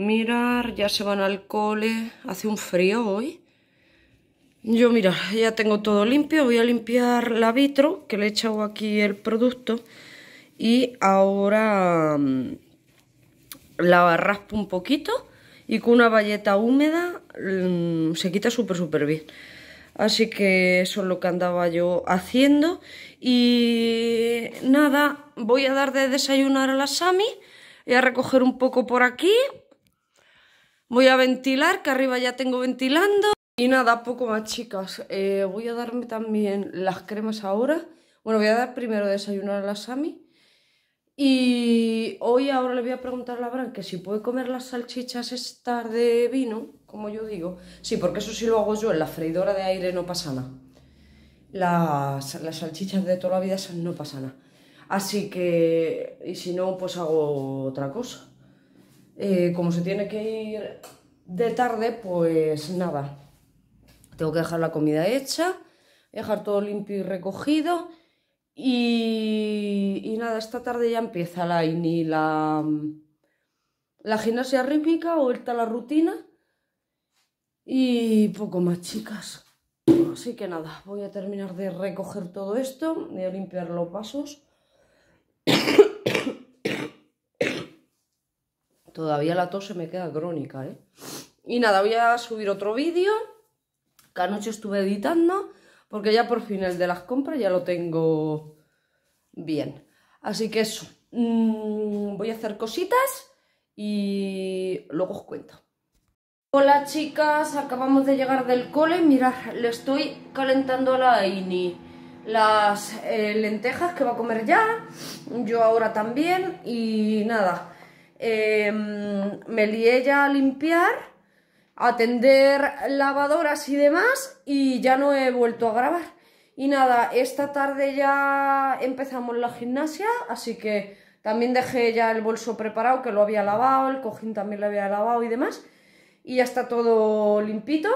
mirar, ya se van al cole, hace un frío hoy. Yo mira, ya tengo todo limpio, voy a limpiar la vitro, que le he echado aquí el producto, y ahora mm, la raspo un poquito y con una valleta húmeda mm, se quita súper súper bien. Así que eso es lo que andaba yo haciendo. Y nada, voy a dar de desayunar a la Sami. Voy a recoger un poco por aquí, Voy a ventilar, que arriba ya tengo ventilando. Y nada, poco más chicas. Eh, voy a darme también las cremas ahora. Bueno, voy a dar primero desayunar a la Sami. Y hoy ahora le voy a preguntar a la Bran que si puede comer las salchichas estas de vino, como yo digo. Sí, porque eso sí lo hago yo, en la freidora de aire no pasa nada. Las, las salchichas de toda la vida no pasa nada. Así que, y si no, pues hago otra cosa. Eh, como se tiene que ir de tarde, pues nada. Tengo que dejar la comida hecha, dejar todo limpio y recogido. Y, nada, esta tarde ya empieza la ni la, la gimnasia rítmica, vuelta a la rutina. Y poco más, chicas. Así que nada, voy a terminar de recoger todo esto, de limpiar los vasos. Todavía la tos se me queda crónica, ¿eh? Y nada, voy a subir otro vídeo que anoche estuve editando porque ya por fin el de las compras ya lo tengo bien. Así que eso, mm, voy a hacer cositas y luego os cuento. Hola chicas, acabamos de llegar del cole, mirad, le estoy calentando a la Aini las eh, lentejas que va a comer ya, yo ahora también y nada, Em, me lié ya a limpiar, atender lavadoras y demás y ya no he vuelto a grabar. Y nada, esta tarde ya empezamos la gimnasia, así que también dejé ya el bolso preparado que lo había lavado, el cojín también lo había lavado y demás. Y ya está todo limpito.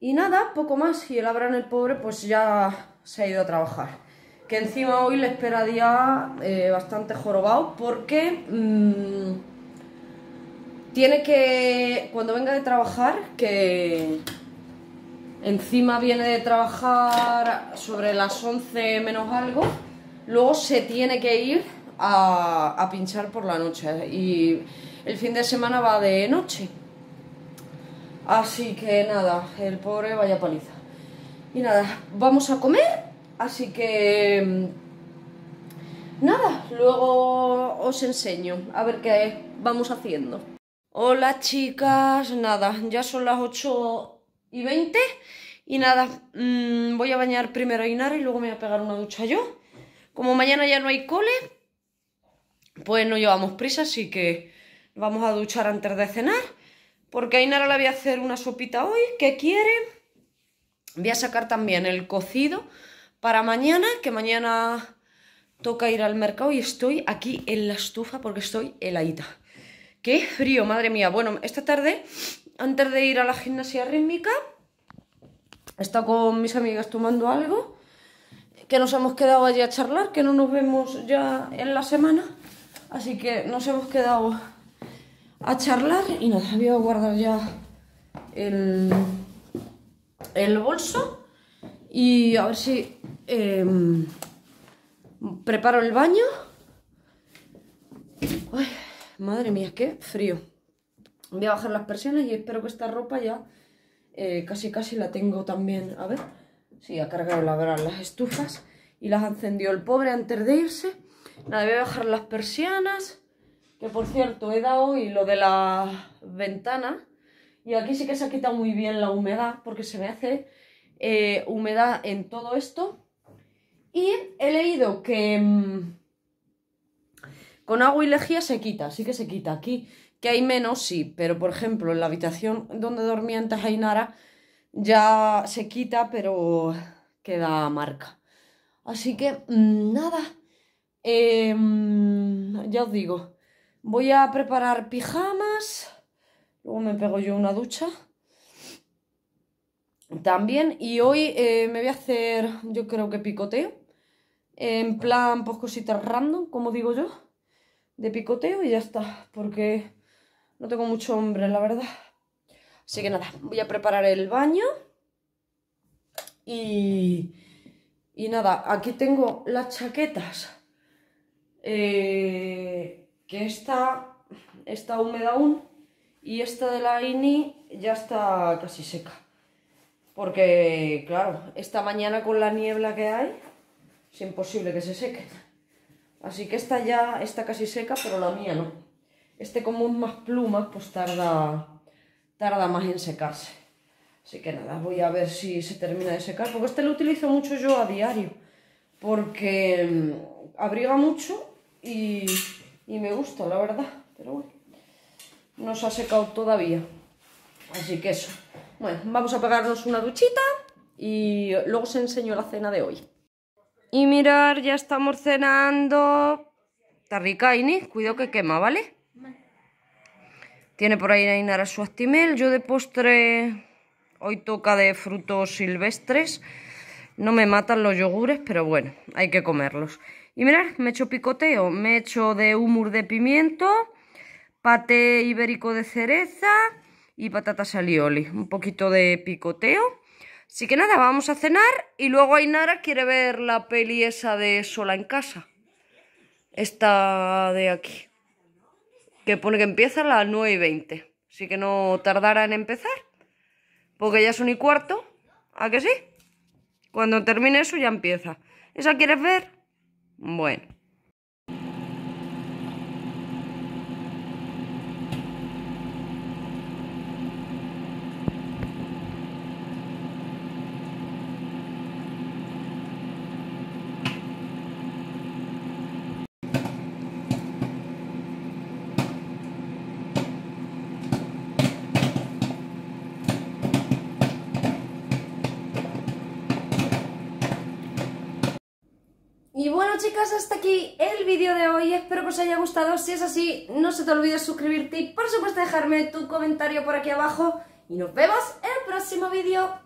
Y nada, poco más. Y el Abraham el pobre pues ya se ha ido a trabajar que encima hoy le espera día eh, bastante jorobado porque mm, tiene que, cuando venga de trabajar, que encima viene de trabajar sobre las 11 menos algo, luego se tiene que ir a, a pinchar por la noche y el fin de semana va de noche. Así que nada, el pobre vaya paliza. Y nada, vamos a comer Así que... Mm, nada, luego os enseño a ver qué vamos haciendo. Hola chicas, nada, ya son las 8 y 20 y nada, mm, voy a bañar primero a Inara y luego me voy a pegar una ducha yo. Como mañana ya no hay cole, pues no llevamos prisa, así que vamos a duchar antes de cenar. Porque a Inara le voy a hacer una sopita hoy, ¿Qué quiere. Voy a sacar también el cocido para mañana, que mañana toca ir al mercado y estoy aquí en la estufa porque estoy heladita. ¡Qué frío, madre mía! Bueno, esta tarde, antes de ir a la gimnasia rítmica, he estado con mis amigas tomando algo, que nos hemos quedado allí a charlar, que no nos vemos ya en la semana, así que nos hemos quedado a charlar y nada, voy a guardar ya el, el bolso y a ver si Em, preparo el baño. madre mía, qué frío. Voy a bajar las persianas y espero que esta ropa ya eh, casi casi la tengo también. A ver, sí, ha cargado la verdad las estufas y las encendió el pobre antes de irse. Nada, voy a bajar las persianas. Que por cierto, he dado y lo de la Ventana Y aquí sí que se ha quitado muy bien la humedad porque se me hace eh, humedad en todo esto y he leído que mm, con agua y lejía se quita, sí que se quita aquí. Que hay menos, sí, pero por ejemplo, en la habitación donde dormía antes Ainara ya se quita, pero queda marca. Así que mm, nada, em, ya os digo, voy a preparar pijamas, luego me pego yo una ducha también y hoy eh, me voy a hacer yo creo que picoteo en plan, pues cositas random, como digo yo, de picoteo y ya está, porque no tengo mucho hombre, la verdad. Así que nada, voy a preparar el baño y... nada, aquí tengo las chaquetas. Eh, que esta está húmeda aún y esta de la INI ya está casi seca. Porque, claro, esta mañana con la niebla que hay, es imposible que se seque, Así que esta ya está casi seca, pero la mía no. Este como más plumas, pues tarda, tarda más en secarse. Así que nada, voy a ver si se termina de secar, porque este lo utilizo mucho yo a diario, porque mm, abriga mucho y, y me gusta, la verdad. Pero bueno, no se ha secado todavía. Así que eso. Bueno, vamos a pegarnos una duchita y luego os enseño la cena de hoy. Y mirar, ya estamos cenando. Está rica, Inés. Cuidado que quema, ¿vale? Tiene por ahí Ainara su actimel. Yo de postre hoy toca de frutos silvestres. No me matan los yogures, pero bueno, hay que comerlos. Y mirad, me he hecho picoteo. Me he hecho de humur de pimiento, paté ibérico de cereza y patatas alioli. Un poquito de picoteo Así que nada, vamos a cenar y luego Ainara quiere ver la peli esa de Sola en casa. Esta de aquí. Que pone que empieza a las 9 y 20. Así que no tardará en empezar. Porque ya son y cuarto. ¿A que sí? Cuando termine eso ya empieza. ¿Esa quieres ver? Bueno. Y bueno chicas, hasta aquí el vídeo de hoy, espero que os haya gustado, si es así no se te olvide suscribirte y por supuesto dejarme tu comentario por aquí abajo y nos vemos en el próximo vídeo.